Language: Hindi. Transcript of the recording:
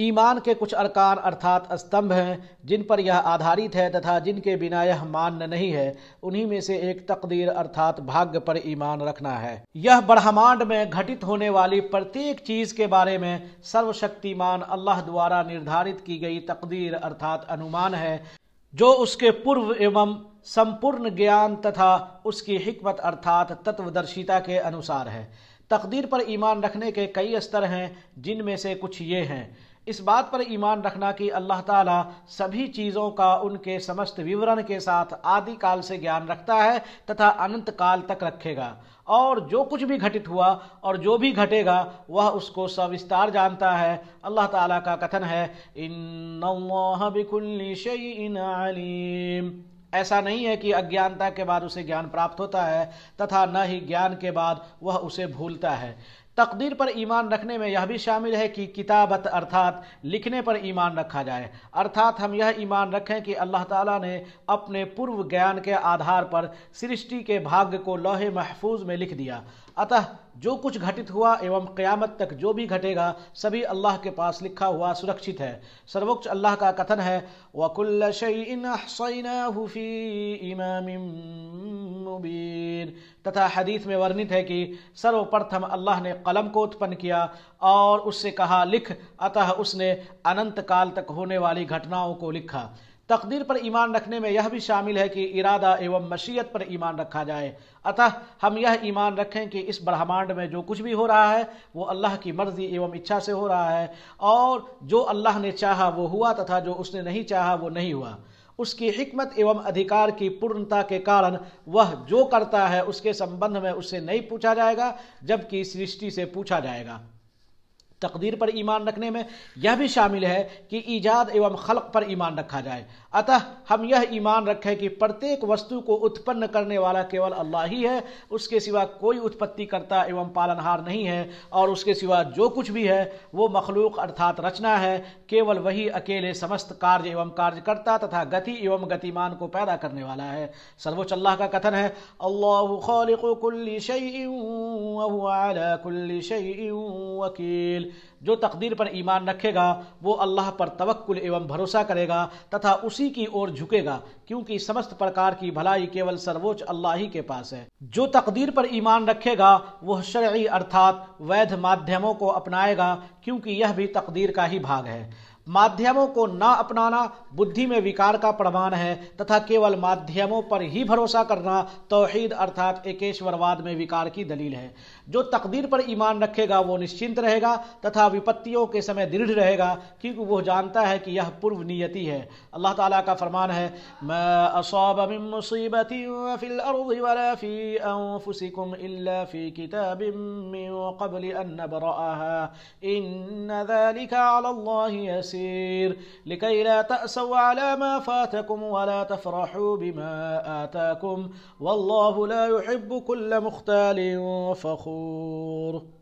ईमान के कुछ अरकान अर्थात स्तंभ हैं जिन पर यह आधारित है तथा जिनके बिना यह मान्य नहीं है उन्हीं में से एक तकदीर अर्थात भाग्य पर ईमान रखना है यह ब्रह्मांड में घटित होने वाली प्रत्येक चीज के बारे में सर्वशक्तिमान अल्लाह द्वारा निर्धारित की गई तकदीर अर्थात अनुमान है जो उसके पूर्व एवं संपूर्ण ज्ञान तथा उसकी हिकमत अर्थात तत्वदर्शिता के अनुसार है तकदीर पर ईमान रखने के कई स्तर हैं जिनमें से कुछ ये हैं इस बात पर ईमान रखना कि अल्लाह ताला सभी चीज़ों का उनके समस्त विवरण के साथ आदि काल से ज्ञान रखता है तथा अनंत काल तक रखेगा और जो कुछ भी घटित हुआ और जो भी घटेगा वह उसको सविस्तार जानता है अल्लाह ताला का कथन है इन ऐसा नहीं है कि अज्ञानता के बाद उसे ज्ञान प्राप्त होता है तथा न ही ज्ञान के बाद वह उसे भूलता है तकदीर पर ईमान रखने में यह भी शामिल है कि किताबत अर्थात लिखने पर ईमान रखा जाए अर्थात हम यह ईमान रखें कि अल्लाह ताला ने अपने पूर्व ज्ञान के आधार पर सृष्टि के भाग्य को लोहे महफूज में लिख दिया अतः जो कुछ घटित हुआ एवं क़यामत तक जो भी घटेगा सभी अल्लाह के पास लिखा हुआ सुरक्षित है सर्वोच्च अल्लाह का कथन है वकुल्ल शई इन इमाम तथा हदीस में वर्णित है कि सर्वप्रथम अल्लाह ने कलम को उत्पन्न किया और उससे कहा लिख अतः उसने अनंत काल तक होने वाली घटनाओं को लिखा तकदीर पर ईमान रखने में यह भी शामिल है कि इरादा एवं मशीयत पर ईमान रखा जाए अतः हम यह ईमान रखें कि इस ब्रह्मांड में जो कुछ भी हो रहा है वो अल्लाह की मर्ज़ी एवं इच्छा से हो रहा है और जो अल्लाह ने चाहा वो हुआ तथा जो उसने नहीं चाहा वो नहीं हुआ उसकी हमत एवं अधिकार की पूर्णता के कारण वह जो करता है उसके संबंध में उससे नहीं पूछा जाएगा जबकि सृष्टि से पूछा जाएगा तकदीर पर ईमान रखने में यह भी शामिल है कि ईजाद एवं खलक पर ईमान रखा जाए अतः हम यह ईमान रखें कि प्रत्येक वस्तु को उत्पन्न करने वाला केवल अल्लाह ही है उसके सिवा कोई उत्पत्ति करता एवं पालनहार नहीं है और उसके सिवा जो कुछ भी है वो मखलूक अर्थात रचना है केवल वही अकेले समस्त कार्य एवं कार्यकर्ता तथा गति एवं गतिमान को पैदा करने वाला है सर्वोच्च अल्लाह का कथन है अल्लाह जो तकदीर पर ईमान रखेगा वो अल्लाह पर तवक्ल एवं भरोसा करेगा तथा उसी की ओर झुकेगा क्योंकि समस्त प्रकार की भलाई केवल सर्वोच्च अल्लाह ही के पास है जो तकदीर पर ईमान रखेगा वह शर्य अर्थात वैध माध्यमों को अपनाएगा क्योंकि यह भी तकदीर का ही भाग है माध्यमों को न अपनाना बुद्धि में विकार का प्रमाण है तथा केवल माध्यमों पर ही भरोसा करना तोहहीद अर्थात एकेश्वरवाद में विकार की दलील है जो तकदीर पर ईमान रखेगा वो निश्चिंत रहेगा तथा विपत्तियों के समय दृढ़ रहेगा क्योंकि वह जानता है कि यह पूर्व नियति है अल्लाह ताला का फरमान है मैं يسير لكي لا تأسوا على ما فاتكم ولا تفرحوا بما آتاكم والله لا يحب كل مختال فخور